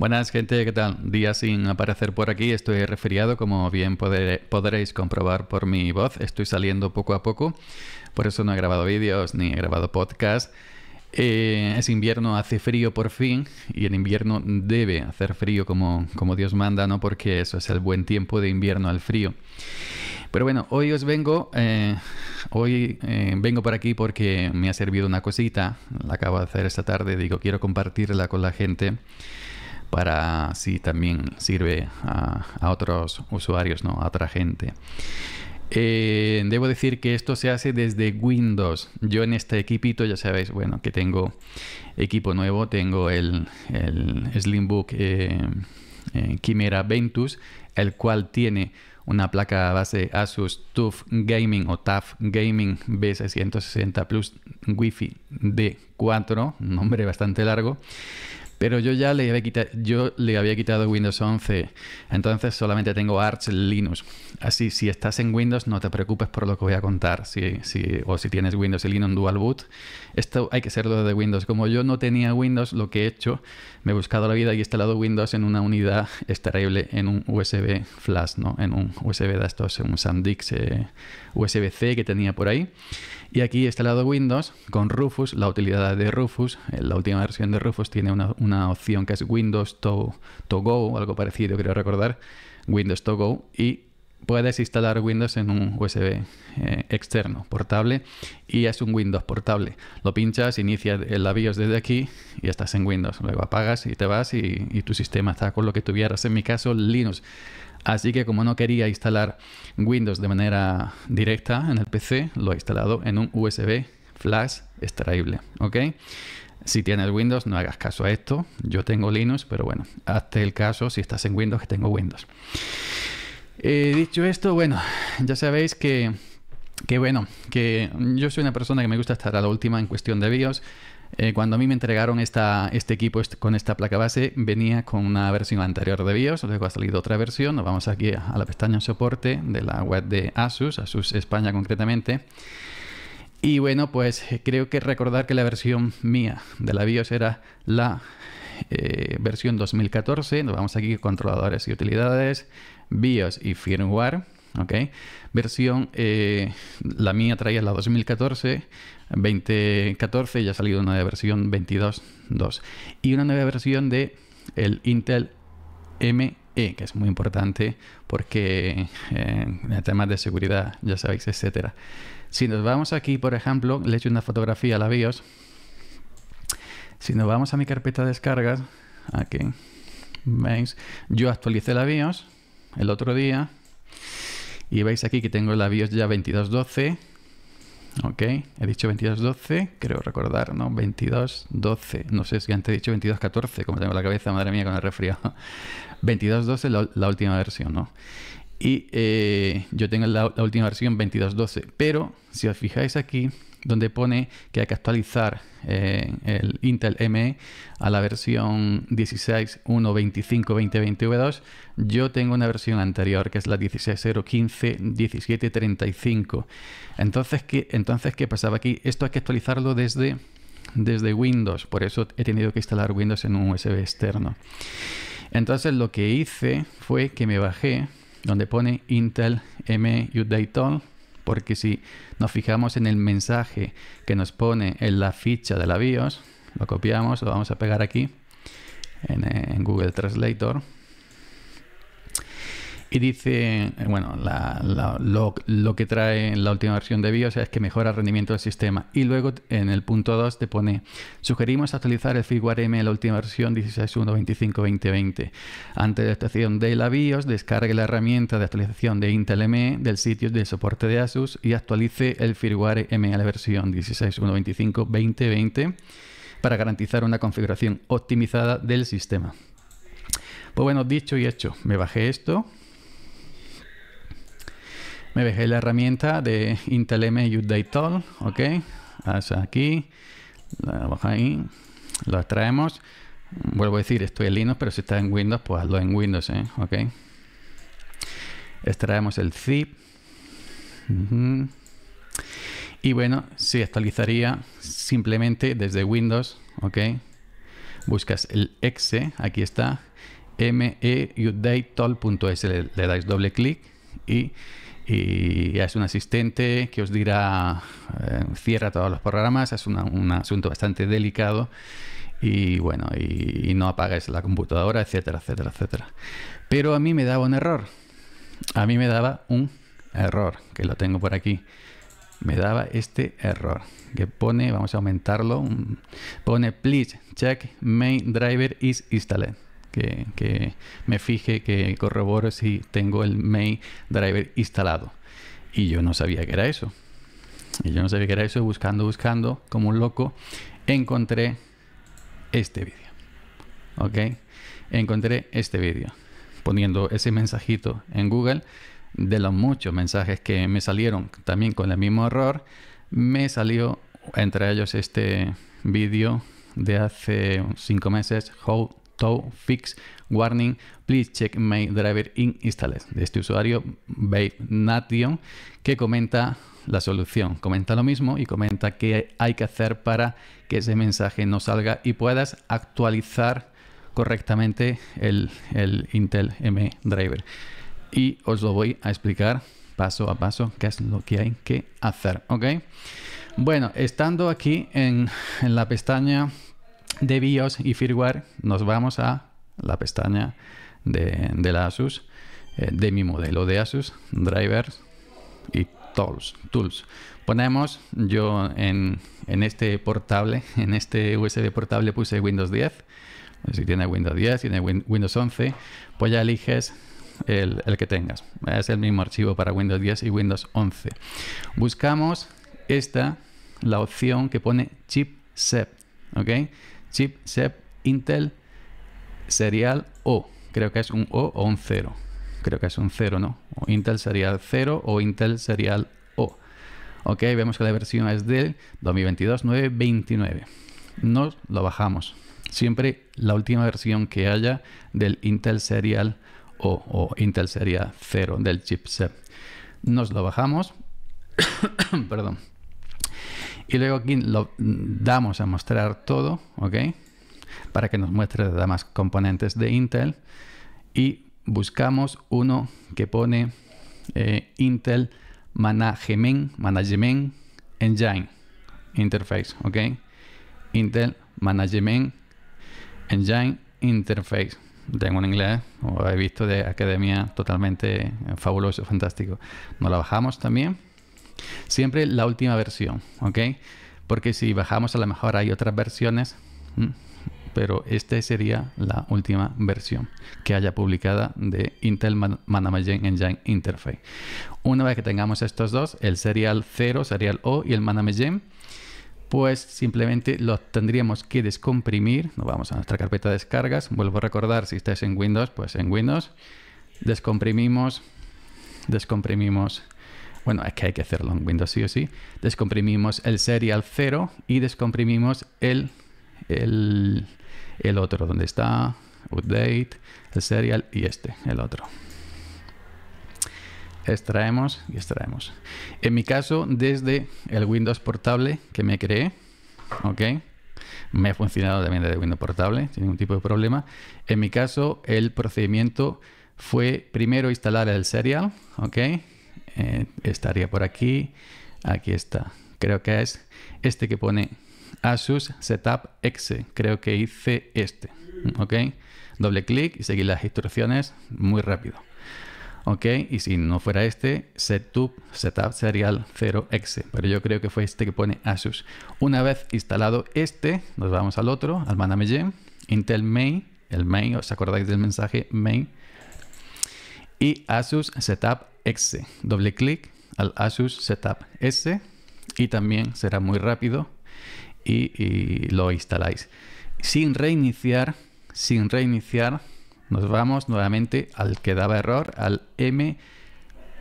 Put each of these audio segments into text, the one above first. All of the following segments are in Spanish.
Buenas gente, ¿qué tal? Día sin aparecer por aquí, estoy resfriado, como bien podréis comprobar por mi voz, estoy saliendo poco a poco, por eso no he grabado vídeos ni he grabado podcast. Eh, es invierno, hace frío por fin, y en invierno debe hacer frío como, como Dios manda, ¿no? Porque eso es el buen tiempo de invierno al frío. Pero bueno, hoy os vengo, eh, hoy eh, vengo por aquí porque me ha servido una cosita, la acabo de hacer esta tarde, digo, quiero compartirla con la gente para si también sirve a, otros usuarios, ¿no? a otra gente. Eh, debo decir que esto se hace desde Windows. Yo en este equipito, ya sabéis, bueno, que tengo equipo nuevo, tengo el, Slimbook eh, eh, Chimera Ventus, el cual tiene una placa base Asus TUF Gaming o tuf Gaming B660 Plus Wi-Fi D4, nombre bastante largo. Pero yo ya le había quitado, yo le había quitado Windows 11, entonces solamente tengo Arch Linux. Así, si estás en Windows, no te preocupes por lo que voy a contar. Si, o si tienes Windows y Linux Dual Boot, esto hay que serlo de Windows. Como yo no tenía Windows, lo que he hecho, me he buscado la vida y he instalado Windows en una unidad extraíble en un USB flash, ¿no? En un USB de en un SanDisk eh, USB-C que tenía por ahí. Y aquí he instalado Windows con Rufus, la utilidad de Rufus. Eh, la última versión de Rufus tiene una una opción que es Windows to, Go, algo parecido, creo recordar, Windows to Go, y puedes instalar Windows en un USB eh, externo, portable, y es un Windows portable. Lo pinchas, inicia el BIOS desde aquí y estás en Windows. Luego apagas y te vas y, y tu sistema está con lo que tuvieras, en mi caso Linux. Así que como no quería instalar Windows de manera directa en el PC, lo he instalado en un USB flash extraíble. ¿ok? Si tienes Windows, no hagas caso a esto. Yo tengo Linux, pero bueno, hazte el caso si estás en Windows, que tengo Windows. Eh, dicho esto, bueno, ya sabéis que, bueno, que yo soy una persona que me gusta estar a la última en cuestión de BIOS. Eh, cuando a mí me entregaron este equipo con esta placa base, venía con una versión anterior de BIOS, luego ha salido otra versión, nos vamos aquí a, la pestaña soporte de la web de Asus, Asus España concretamente. Y bueno, pues eh, creo que recordar que la versión mía de la BIOS era la eh, versión 2014. Nos vamos aquí controladores y utilidades, BIOS y firmware. ¿ok? Versión, eh, la mía traía la 2014, 2014 ya ha salido una nueva versión 22.2 y una nueva versión de el Intel M que es muy importante porque en eh, temas de seguridad, ya sabéis, etcétera. Si nos vamos aquí, por ejemplo, le he hecho una fotografía a la BIOS. Si nos vamos a mi carpeta de descargas, aquí, veis, yo actualicé la BIOS el otro día y veis aquí que tengo la BIOS ya 2212 Ok, he dicho 22.12, creo recordar, ¿no? 22.12, no sé si antes he dicho 22.14, como tengo la cabeza, madre mía, con el resfriado. 22.12 la, última versión, ¿no? Y eh, yo tengo la última versión 22.12, pero si os fijáis aquí, donde pone que hay que actualizar eh, el Intel ME a la versión v 16.1.25.20.20.V2. Yo tengo una versión anterior que es la 16.0.15.17.35. Entonces, ¿qué, entonces, ¿qué pasaba aquí? Esto hay que actualizarlo desde, Windows, por eso he tenido que instalar Windows en un USB externo. Entonces lo que hice fue que me bajé donde pone Intel ME Update porque si nos fijamos en el mensaje que nos pone en la ficha de la BIOS, lo copiamos, lo vamos a pegar aquí en, Google Translator. Y dice, bueno, lo, que trae la última versión de BIOS es que mejora el rendimiento del sistema. Y luego en el punto 2 te pone, sugerimos actualizar el firmware M a la última versión 16.1.25.2020. Antes de la actualización de la BIOS, descargue la herramienta de actualización de Intel ME del sitio de soporte de Asus y actualice el firmware M a la versión 16.1.25.2020 para garantizar una configuración optimizada del sistema. Pues bueno, dicho y hecho, me bajé esto, me dejé la herramienta de Intel M Tool, ok, hasta aquí, la baja ahí, lo extraemos. Vuelvo a decir, estoy en Linux, pero si está en Windows, pues hazlo en Windows, ¿eh? ok. Extraemos el zip. Y bueno, se actualizaría simplemente desde Windows, ok. Buscas el exe, aquí está, me le, le dais doble clic y y es un asistente que os dirá, eh, cierra todos los programas, es un asunto bastante delicado y bueno, y, no apagáis la computadora, etcétera, etcétera, etcétera. Pero a mí me daba un error, a mí me daba un error, que lo tengo por aquí. Me daba este error que pone, vamos a aumentarlo, pone please check main driver is installed que, me fije, que corrobore si tengo el main driver instalado. Y yo no sabía que era eso. Y yo no sabía que era eso, buscando, buscando, como un loco, encontré este vídeo. ¿Ok? Encontré este vídeo. Poniendo ese mensajito en Google, de los muchos mensajes que me salieron también con el mismo error, me salió entre ellos este vídeo de hace cinco meses, to fix warning, please check my driver in installed. De este usuario, Babe Nation, que comenta la solución. Comenta lo mismo y comenta qué hay que hacer para que ese mensaje no salga y puedas actualizar correctamente el, Intel M driver. Y os lo voy a explicar paso a paso qué es lo que hay que hacer. ¿Ok? Bueno, estando aquí en, en la pestaña de BIOS y firmware, nos vamos a la pestaña de, la Asus, eh, de mi modelo de Asus, drivers y tools. tools. Ponemos, yo en, este portable, en este USB portable puse Windows 10. Si tiene Windows 10, tiene Windows 11, pues ya eliges el, el, que tengas. Es el mismo archivo para Windows 10 y Windows 11. Buscamos esta, la opción que pone chipset. ¿ok? Chipset Intel, serial O. Creo que es un O o un 0. Creo que es un 0, ¿no? Intel serial 0 o Intel serial O. Ok, vemos que la versión es de 2022-929. Nos lo bajamos. Siempre la última versión que haya del Intel serial O o Intel serial 0 del chipset. Nos lo bajamos. Perdón y luego aquí lo damos a mostrar todo, ¿ok? Para que nos muestre las demás componentes de Intel. Y buscamos uno que pone eh, Intel Management, Management Engine Interface, ¿ok? Intel Management Engine Interface. Tengo en inglés, o he visto de academia totalmente fabuloso, fantástico. Nos la bajamos también Siempre la última versión, ¿ok? Porque si bajamos a lo mejor hay otras versiones, pero esta sería la última versión que haya publicada de Intel ManaMagen Engine Interface. Una vez que tengamos estos dos, el serial 0, serial O y el Manamagen, pues simplemente los tendríamos que descomprimir. Nos vamos a nuestra carpeta de descargas. Vuelvo a recordar, si estáis en Windows, pues en Windows descomprimimos, descomprimimos bueno, es que hay que hacerlo en Windows sí o sí. Descomprimimos el serial 0 y descomprimimos el, el, el otro, donde está update, el serial y este, el otro. Extraemos y extraemos. En mi caso, desde el Windows portable que me creé, ¿ok? Me ha funcionado también desde Windows portable, sin ningún tipo de problema. En mi caso, el procedimiento fue primero instalar el serial, ¿ok? Eh, estaría por aquí. Aquí está. Creo que es este que pone Asus Setup Exe. Creo que hice este. ¿Ok? Doble clic y seguir las instrucciones muy rápido. ¿Ok? Y si no fuera este, Setup, setup Serial 0 Exe. Pero yo creo que fue este que pone Asus. Una vez instalado este, nos vamos al otro, al managem Intel Main, el main, ¿os acordáis del mensaje main? Y Asus Setup exe. Doble clic al Asus Setup S y también será muy rápido y, lo instaláis. Sin reiniciar, sin reiniciar, nos vamos nuevamente al que daba error, al ME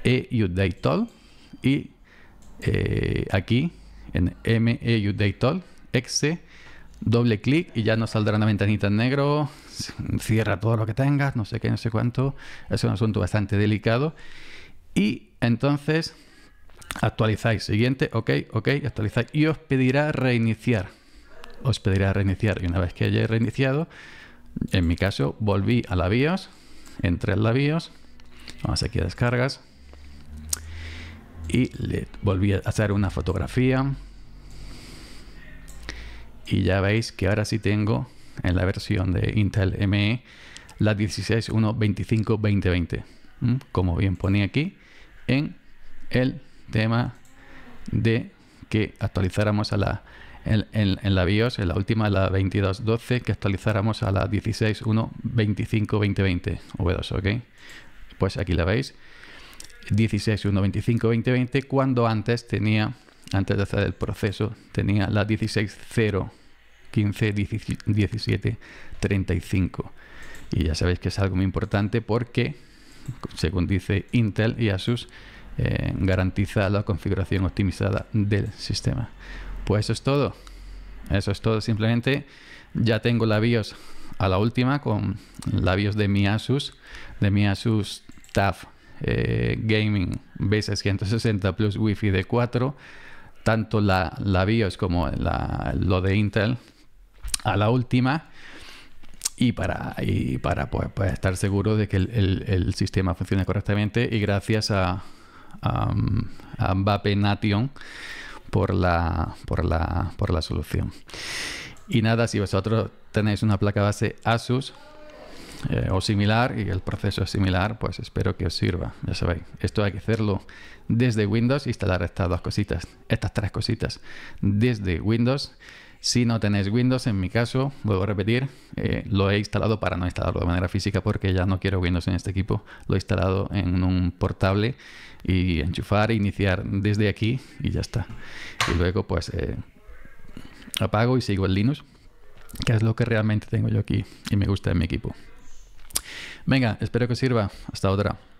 y eh, aquí en ME exe, doble clic y ya nos saldrá una ventanita en negro, cierra todo lo que tengas, no sé qué, no sé cuánto. Es un asunto bastante delicado y entonces actualizáis, siguiente, ok, ok, actualizáis. Y os pedirá reiniciar. Os pedirá reiniciar. Y una vez que hayáis reiniciado, en mi caso, volví a la BIOS, entré en la BIOS, vamos aquí a descargas, y le volví a hacer una fotografía. Y ya veis que ahora sí tengo en la versión de Intel ME la 16.1.25.2020. Mm, como bien ponía aquí, en el tema de que actualizáramos a la, en, la BIOS, en la última, la 22.12, que actualizáramos a la 16.1.25.2020 V2, ¿ok? Pues aquí la veis, 16.1.25.2020, cuando antes tenía, antes de hacer el proceso, tenía la 16.0. 15, 17, 35. Y ya sabéis que es algo muy importante porque según dice Intel y Asus, eh, garantiza la configuración optimizada del sistema. Pues eso es todo. Eso es todo. Simplemente ya tengo la BIOS a la última con la BIOS de mi Asus, de mi Asus TAF eh, Gaming B660 Plus wifi de 4 tanto la, la BIOS como lo de Intel a la última y para, y para pues, pues, estar seguro de que el, sistema funcione correctamente y gracias a, a, Nation por la, por, la, por la solución. Y nada, si vosotros tenéis una placa base Asus, eh, o similar y el proceso es similar, pues espero que os sirva. Ya sabéis, esto hay que hacerlo desde Windows, instalar estas dos cositas, estas tres cositas desde Windows si no tenéis Windows, en mi caso, vuelvo a repetir, eh, lo he instalado para no instalarlo de manera física porque ya no quiero Windows en este equipo. Lo he instalado en un portable y enchufar, iniciar desde aquí y ya está. Y luego pues eh, apago y sigo el Linux, que es lo que realmente tengo yo aquí y me gusta en mi equipo. Venga, espero que os sirva. Hasta otra.